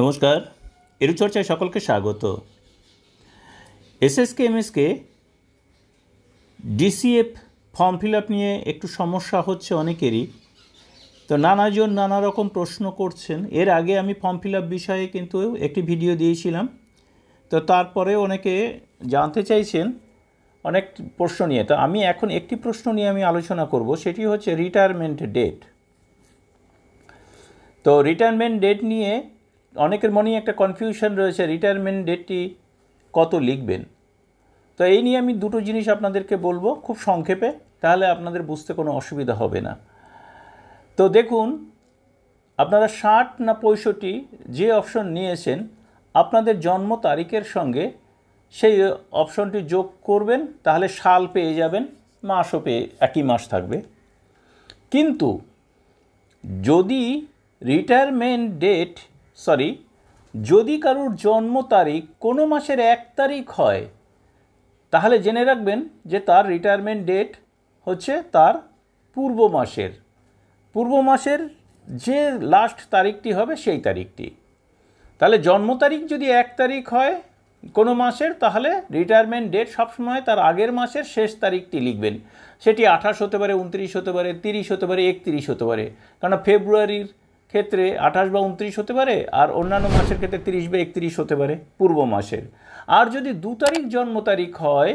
নমস্কার এরুচর্চায় সকলকে স্বাগত SSK MSK DCF form fill up নিয়ে একটু সমস্যা হচ্ছে অনেকেরই তো নানাজন নানা রকম প্রশ্ন করছেন এর আগে আমি ফর্ম ফিল আপ বিষয়ে কিন্তু একটি ভিডিও দিয়েছিলাম তো তারপরে অনেকে জানতে চাইছেন অনেক প্রশ্ন নিয়ে তো আমি এখন একটি প্রশ্ন নিয়ে আমি আলোচনা করব সেটি হচ্ছে রিটায়ারমেন্ট ডেট তো রিটায়ারমেন্ট ডেট নিয়ে অনেকের মনেই একটা কনফিউশন রয়েছে রিটায়ারমেন্ট ডেটটি কত লিখবেন তো এই নিয়ে আমি দুটো জিনিস আপনাদেরকে বলবো খুব সংক্ষেপে তাহলে আপনাদের বুঝতে কোনো অসুবিধা হবে না তো দেখুন আপনারা ষাট না পঁয়ষট্টি যে অপশন নিয়েছেন আপনাদের জন্ম তারিখের সঙ্গে সেই অপশনটি যোগ করবেন তাহলে সাল পেয়ে যাবেন মাসও পেয়ে একই মাস থাকবে কিন্তু যদি রিটায়ারমেন্ট ডেট সরি যদি কারুর জন্ম তারিখ কোনো মাসের এক তারিখ হয় তাহলে জেনে রাখবেন যে তার রিটায়ারমেন্ট ডেট হচ্ছে তার পূর্ব মাসের পূর্ব মাসের যে লাস্ট তারিখটি হবে সেই তারিখটি তাহলে জন্ম তারিখ যদি এক তারিখ হয় কোনো মাসের তাহলে রিটায়ারমেন্ট ডেট সবসময় তার আগের মাসের শেষ তারিখটি লিখবেন সেটি আঠাশ হতে পারে উনত্রিশ হতে পারে তিরিশ হতে পারে একত্রিশ হতে পারে কারণ ফেব্রুয়ারির ক্ষেত্রে আঠাশ বা উনত্রিশ হতে পারে আর অন্যান্য মাসের ক্ষেত্রে তিরিশ বা একত্রিশ হতে পারে পূর্ব মাসের আর যদি দু তারিখ জন্ম তারিখ হয়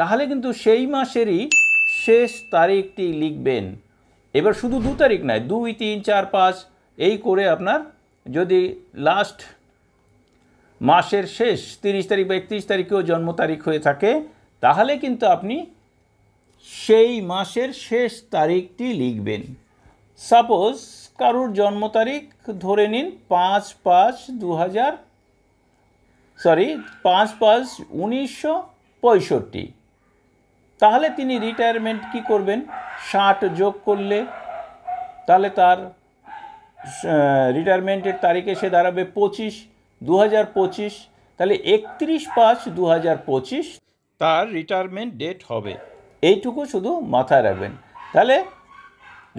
তাহলে কিন্তু সেই মাসেরই শেষ তারিখটি লিখবেন এবার শুধু দু তারিখ নয় দুই তিন চার পাঁচ এই করে আপনার যদি লাস্ট মাসের শেষ তিরিশ তারিখ বা একত্রিশ তারিখেও জন্ম তারিখ হয়ে থাকে তাহলে কিন্তু আপনি সেই মাসের শেষ তারিখটি লিখবেন সাপোজ কারুর জন্ম তারিখ ধরে নিন পাঁচ পাঁচ দু হাজার সরি পাঁচ পাঁচ উনিশশো পঁয়ষট্টি তাহলে তিনি রিটায়ারমেন্ট কি করবেন ষাট যোগ করলে তাহলে তার রিটায়ারমেন্টের তারিখে সে দাঁড়াবে পঁচিশ দু হাজার পঁচিশ তাহলে একত্রিশ পাঁচ দু হাজার পঁচিশ তার রিটায়ারমেন্ট ডেট হবে এইটুকু শুধু মাথায় রাখবেন তাহলে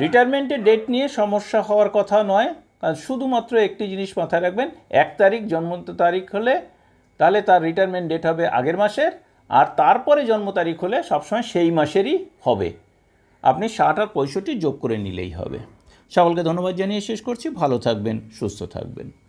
রিটায়ারমেন্টের ডেট নিয়ে সমস্যা হওয়ার কথা নয় কারণ শুধুমাত্র একটি জিনিস মাথায় রাখবেন এক তারিখ জন্ম তারিখ হলে তাহলে তার রিটায়ারমেন্ট ডেট হবে আগের মাসের আর তারপরে জন্ম তারিখ হলে সবসময় সেই মাসেরই হবে আপনি ষাট আর পঁয়ষট্টি যোগ করে নিলেই হবে সকলকে ধন্যবাদ জানিয়ে শেষ করছি ভালো থাকবেন সুস্থ থাকবেন